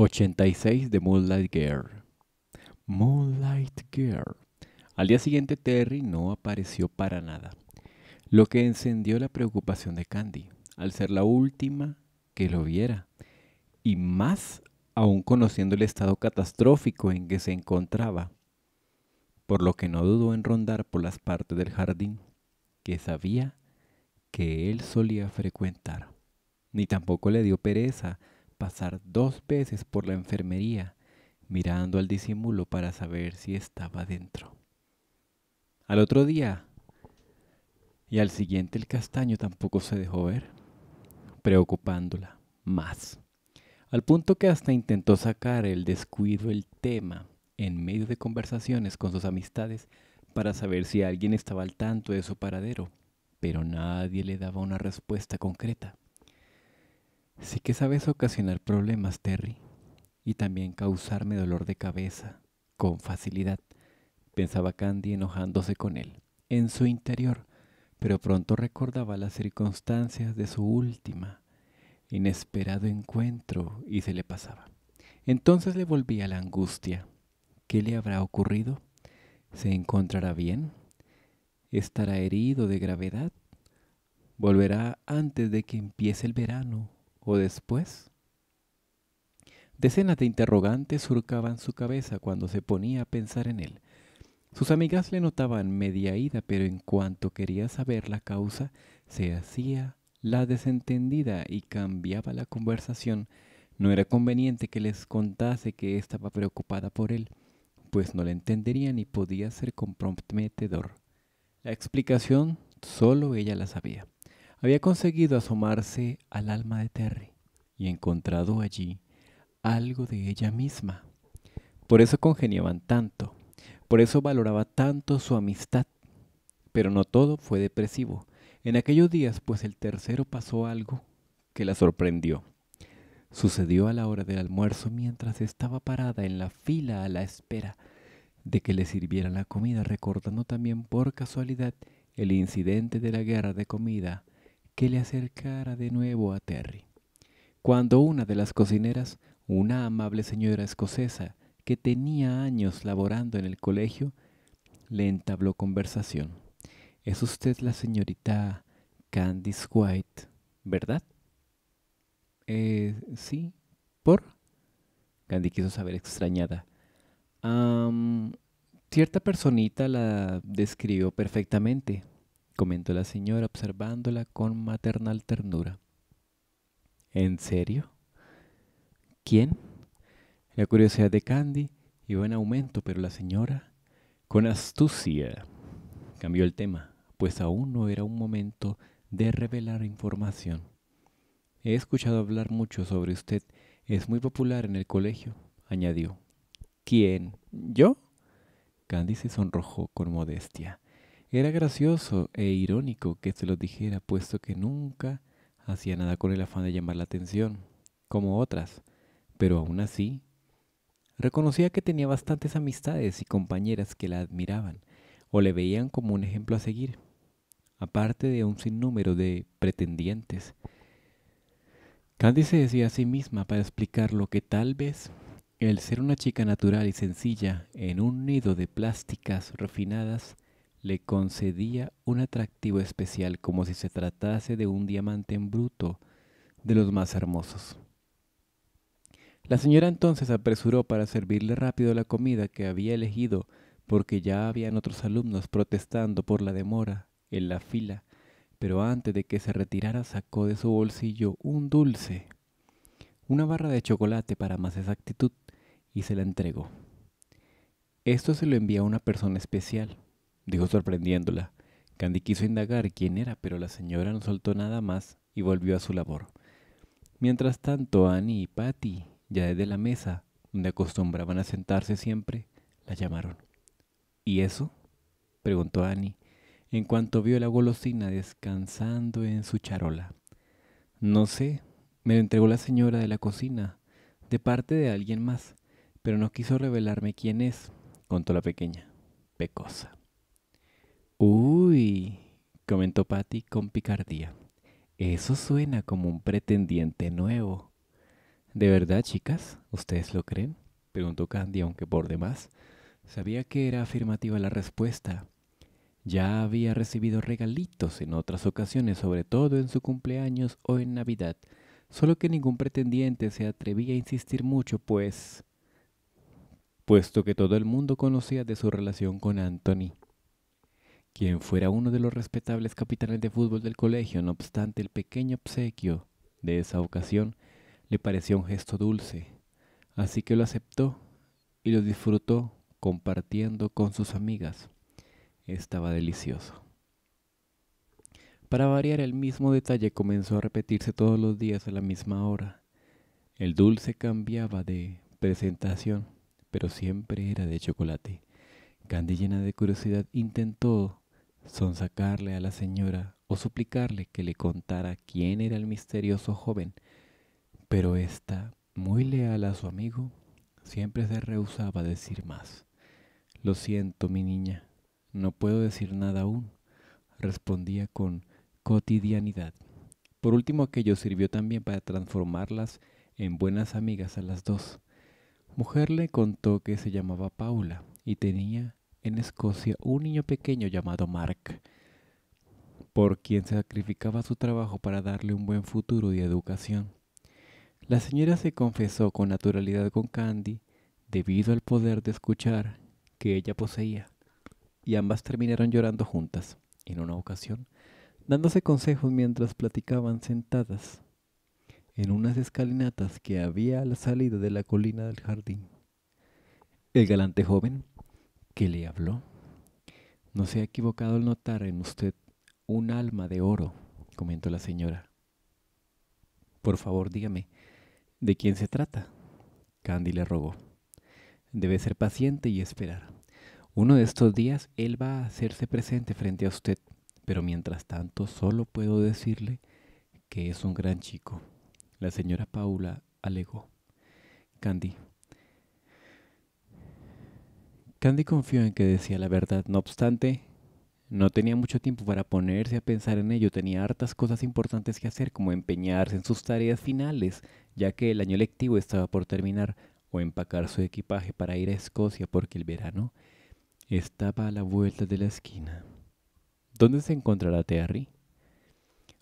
86 de Moonlight Girl. Moonlight Girl. Al día siguiente Terry no apareció para nada, lo que encendió la preocupación de Candy, al ser la última que lo viera, y más aún conociendo el estado catastrófico en que se encontraba, por lo que no dudó en rondar por las partes del jardín que sabía que él solía frecuentar, ni tampoco le dio pereza pasar dos veces por la enfermería, mirando al disimulo para saber si estaba dentro. Al otro día y al siguiente el castaño tampoco se dejó ver, preocupándola más, al punto que hasta intentó sacar el descuido el tema en medio de conversaciones con sus amistades para saber si alguien estaba al tanto de su paradero, pero nadie le daba una respuesta concreta. Sí que sabes ocasionar problemas, Terry, y también causarme dolor de cabeza, con facilidad, pensaba Candy enojándose con él, en su interior, pero pronto recordaba las circunstancias de su última, inesperado encuentro y se le pasaba. Entonces le volvía la angustia. ¿Qué le habrá ocurrido? ¿Se encontrará bien? ¿Estará herido de gravedad? ¿Volverá antes de que empiece el verano o después? Decenas de interrogantes surcaban su cabeza cuando se ponía a pensar en él. Sus amigas le notaban media ida, pero en cuanto quería saber la causa, se hacía la desentendida y cambiaba la conversación. No era conveniente que les contase que estaba preocupada por él, pues no la entenderían y podía ser comprometedor. La explicación solo ella la sabía había conseguido asomarse al alma de Terry y encontrado allí algo de ella misma. Por eso congeniaban tanto, por eso valoraba tanto su amistad. Pero no todo fue depresivo. En aquellos días, pues el tercero pasó algo que la sorprendió. Sucedió a la hora del almuerzo mientras estaba parada en la fila a la espera de que le sirviera la comida, recordando también por casualidad el incidente de la guerra de comida que le acercara de nuevo a Terry, cuando una de las cocineras, una amable señora escocesa que tenía años laborando en el colegio, le entabló conversación. Es usted la señorita Candice White, ¿verdad? Eh, sí, ¿por? Candy quiso saber extrañada. cierta personita la describió perfectamente, comentó la señora observándola con maternal ternura. ¿En serio? ¿Quién? La curiosidad de Candy iba en aumento, pero la señora, con astucia, cambió el tema, pues aún no era un momento de revelar información. He escuchado hablar mucho sobre usted. Es muy popular en el colegio, añadió. ¿Quién? ¿Yo? Candy se sonrojó con modestia. Era gracioso e irónico que se lo dijera, puesto que nunca hacía nada con el afán de llamar la atención, como otras, pero aún así, reconocía que tenía bastantes amistades y compañeras que la admiraban o le veían como un ejemplo a seguir, aparte de un sinnúmero de pretendientes. Candy se decía a sí misma para explicar lo que tal vez el ser una chica natural y sencilla en un nido de plásticas refinadas le concedía un atractivo especial como si se tratase de un diamante en bruto de los más hermosos. La señora entonces apresuró para servirle rápido la comida que había elegido, porque ya habían otros alumnos protestando por la demora en la fila, pero antes de que se retirara sacó de su bolsillo un dulce, una barra de chocolate para más exactitud, y se la entregó. Esto se lo envía a una persona especial, dijo sorprendiéndola. Candy quiso indagar quién era, pero la señora no soltó nada más y volvió a su labor. Mientras tanto, Annie y Patty, ya desde la mesa, donde acostumbraban a sentarse siempre, la llamaron. ¿Y eso? preguntó Annie, en cuanto vio la golosina descansando en su charola. No sé, me lo entregó la señora de la cocina, de parte de alguien más, pero no quiso revelarme quién es, contó la pequeña. Pecosa. Uy, comentó Patty con picardía. Eso suena como un pretendiente nuevo. ¿De verdad, chicas? ¿Ustedes lo creen? preguntó Candy, aunque por demás. Sabía que era afirmativa la respuesta. Ya había recibido regalitos en otras ocasiones, sobre todo en su cumpleaños o en Navidad, solo que ningún pretendiente se atrevía a insistir mucho, pues... puesto que todo el mundo conocía de su relación con Anthony quien fuera uno de los respetables capitanes de fútbol del colegio. No obstante, el pequeño obsequio de esa ocasión le pareció un gesto dulce, así que lo aceptó y lo disfrutó compartiendo con sus amigas. Estaba delicioso. Para variar el mismo detalle comenzó a repetirse todos los días a la misma hora. El dulce cambiaba de presentación, pero siempre era de chocolate. Candy llena de curiosidad intentó son sacarle a la señora o suplicarle que le contara quién era el misterioso joven, pero ésta, muy leal a su amigo, siempre se rehusaba a decir más. Lo siento, mi niña, no puedo decir nada aún, respondía con cotidianidad. Por último, aquello sirvió también para transformarlas en buenas amigas a las dos. Mujer le contó que se llamaba Paula y tenía en Escocia un niño pequeño llamado Mark, por quien sacrificaba su trabajo para darle un buen futuro y educación. La señora se confesó con naturalidad con Candy debido al poder de escuchar que ella poseía, y ambas terminaron llorando juntas, en una ocasión, dándose consejos mientras platicaban sentadas en unas escalinatas que había a la salida de la colina del jardín. El galante joven que le habló. No se ha equivocado al notar en usted un alma de oro, comentó la señora. Por favor, dígame, ¿de quién se trata? Candy le rogó. Debe ser paciente y esperar. Uno de estos días él va a hacerse presente frente a usted, pero mientras tanto solo puedo decirle que es un gran chico. La señora Paula alegó. Candy, Candy confió en que decía la verdad, no obstante, no tenía mucho tiempo para ponerse a pensar en ello, tenía hartas cosas importantes que hacer, como empeñarse en sus tareas finales, ya que el año lectivo estaba por terminar, o empacar su equipaje para ir a Escocia porque el verano estaba a la vuelta de la esquina. ¿Dónde se encontrará Terry?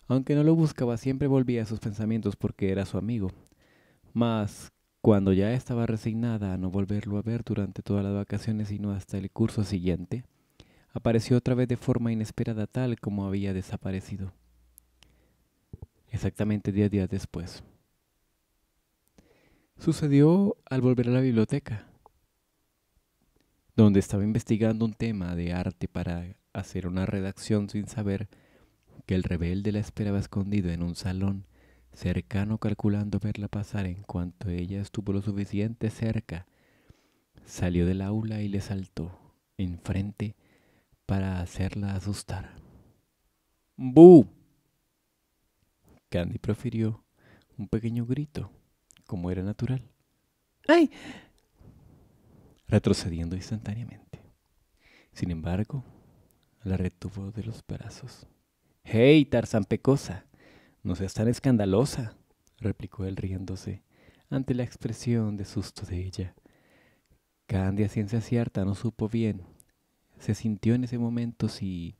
Aunque no lo buscaba, siempre volvía a sus pensamientos porque era su amigo. Más cuando ya estaba resignada a no volverlo a ver durante todas las vacaciones sino hasta el curso siguiente, apareció otra vez de forma inesperada tal como había desaparecido. Exactamente diez días después. Sucedió al volver a la biblioteca, donde estaba investigando un tema de arte para hacer una redacción sin saber que el rebelde la esperaba escondido en un salón cercano calculando verla pasar en cuanto ella estuvo lo suficiente cerca, salió del aula y le saltó enfrente para hacerla asustar. ¡Bu! Candy profirió un pequeño grito, como era natural. ¡Ay! Retrocediendo instantáneamente. Sin embargo, la retuvo de los brazos. ¡Hey, Tarzan Pecosa! No seas tan escandalosa, replicó él riéndose, ante la expresión de susto de ella. Candia, a ciencia cierta no supo bien. Se sintió en ese momento si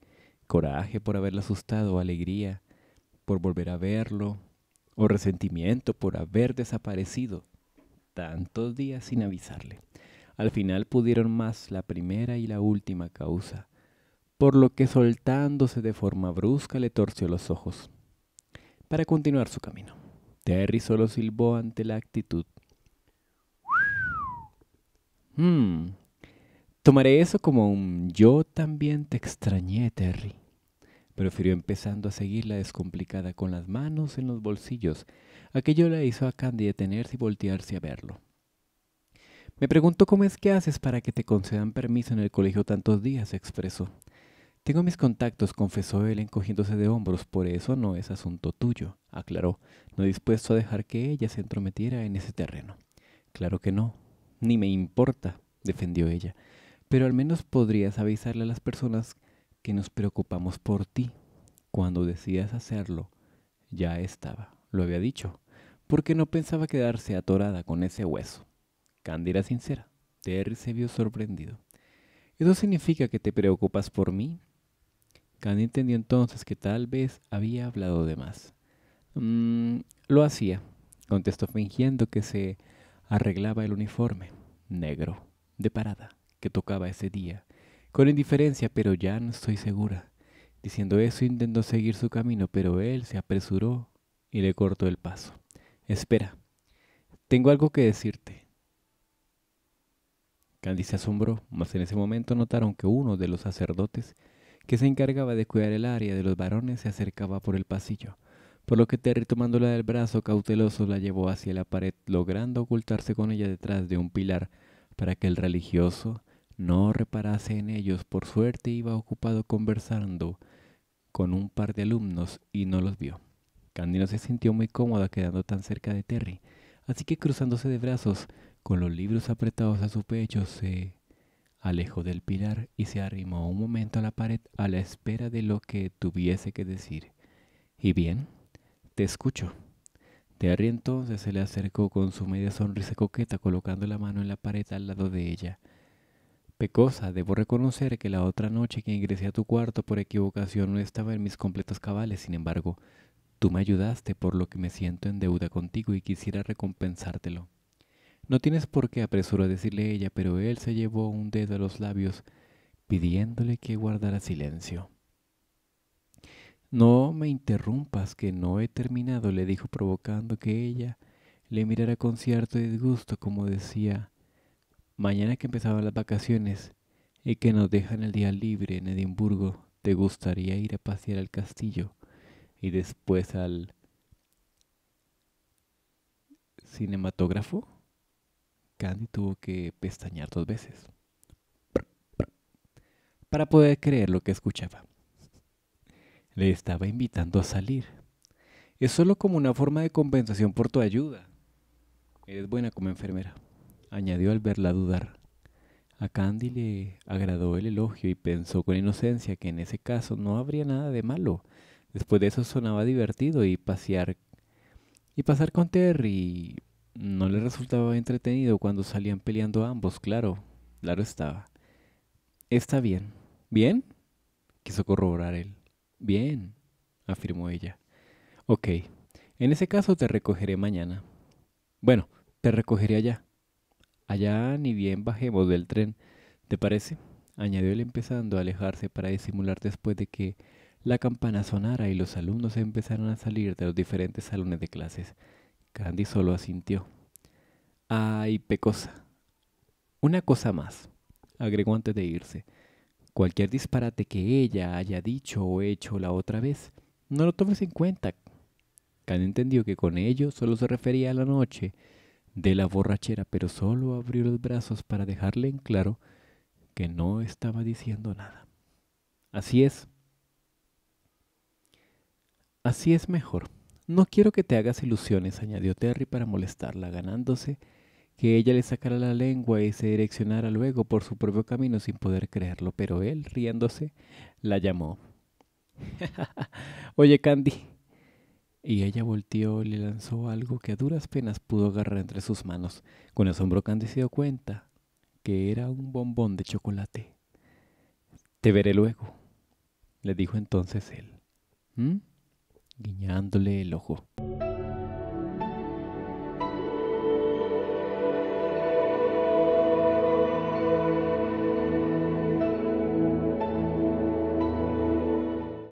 coraje por haberla asustado, alegría por volver a verlo, o resentimiento por haber desaparecido tantos días sin avisarle. Al final pudieron más la primera y la última causa, por lo que soltándose de forma brusca le torció los ojos para continuar su camino. Terry solo silbó ante la actitud. Hmm, tomaré eso como un yo también te extrañé, Terry. Prefirió empezando a seguirla descomplicada con las manos en los bolsillos. Aquello la hizo a Candy detenerse y voltearse a verlo. Me pregunto cómo es que haces para que te concedan permiso en el colegio tantos días, expresó. Tengo mis contactos, confesó él encogiéndose de hombros, por eso no es asunto tuyo, aclaró, no dispuesto a dejar que ella se entrometiera en ese terreno. Claro que no, ni me importa, defendió ella, pero al menos podrías avisarle a las personas que nos preocupamos por ti. Cuando decías hacerlo, ya estaba, lo había dicho, porque no pensaba quedarse atorada con ese hueso. Candy sincera, Terry se vio sorprendido. ¿Eso significa que te preocupas por mí? Candy entendió entonces que tal vez había hablado de más. Mm, lo hacía, contestó fingiendo que se arreglaba el uniforme negro de parada que tocaba ese día, con indiferencia, pero ya no estoy segura. Diciendo eso intentó seguir su camino, pero él se apresuró y le cortó el paso. Espera, tengo algo que decirte. Candy se asombró, mas en ese momento notaron que uno de los sacerdotes que se encargaba de cuidar el área de los varones, se acercaba por el pasillo, por lo que Terry tomándola del brazo cauteloso la llevó hacia la pared, logrando ocultarse con ella detrás de un pilar para que el religioso no reparase en ellos. Por suerte iba ocupado conversando con un par de alumnos y no los vio. Candy se sintió muy cómoda quedando tan cerca de Terry, así que cruzándose de brazos, con los libros apretados a su pecho, se alejó del pilar y se arrimó un momento a la pared a la espera de lo que tuviese que decir. ¿Y bien? Te escucho. Terry entonces se le acercó con su media sonrisa coqueta colocando la mano en la pared al lado de ella. Pecosa, debo reconocer que la otra noche que ingresé a tu cuarto por equivocación no estaba en mis completos cabales, sin embargo, tú me ayudaste por lo que me siento en deuda contigo y quisiera recompensártelo. No tienes por qué apresurar a decirle ella, pero él se llevó un dedo a los labios pidiéndole que guardara silencio. No me interrumpas, que no he terminado, le dijo provocando que ella le mirara con cierto disgusto, como decía, mañana que empezaban las vacaciones y que nos dejan el día libre en Edimburgo, te gustaría ir a pasear al castillo y después al cinematógrafo. Candy tuvo que pestañear dos veces para poder creer lo que escuchaba. Le estaba invitando a salir. Es solo como una forma de compensación por tu ayuda. Eres buena como enfermera, añadió al verla dudar. A Candy le agradó el elogio y pensó con inocencia que en ese caso no habría nada de malo. Después de eso sonaba divertido y pasear y pasar con Terry no le resultaba entretenido cuando salían peleando ambos, claro, claro estaba. Está bien. ¿Bien? quiso corroborar él. Bien, afirmó ella. Ok, en ese caso te recogeré mañana. Bueno, te recogeré allá. Allá ni bien bajemos del tren, ¿te parece? añadió él empezando a alejarse para disimular después de que la campana sonara y los alumnos empezaron a salir de los diferentes salones de clases. Candy solo asintió. Ay, pecosa. Una cosa más, agregó antes de irse. Cualquier disparate que ella haya dicho o hecho la otra vez, no lo tomes en cuenta. Can entendió que con ello solo se refería a la noche de la borrachera, pero solo abrió los brazos para dejarle en claro que no estaba diciendo nada. Así es. Así es mejor. No quiero que te hagas ilusiones, añadió Terry para molestarla, ganándose que ella le sacara la lengua y se direccionara luego por su propio camino sin poder creerlo, pero él, riéndose, la llamó. Oye, Candy. Y ella volteó y le lanzó algo que a duras penas pudo agarrar entre sus manos. Con asombro Candy se dio cuenta que era un bombón de chocolate. Te veré luego, le dijo entonces él. ¿Mm? guiñándole el ojo.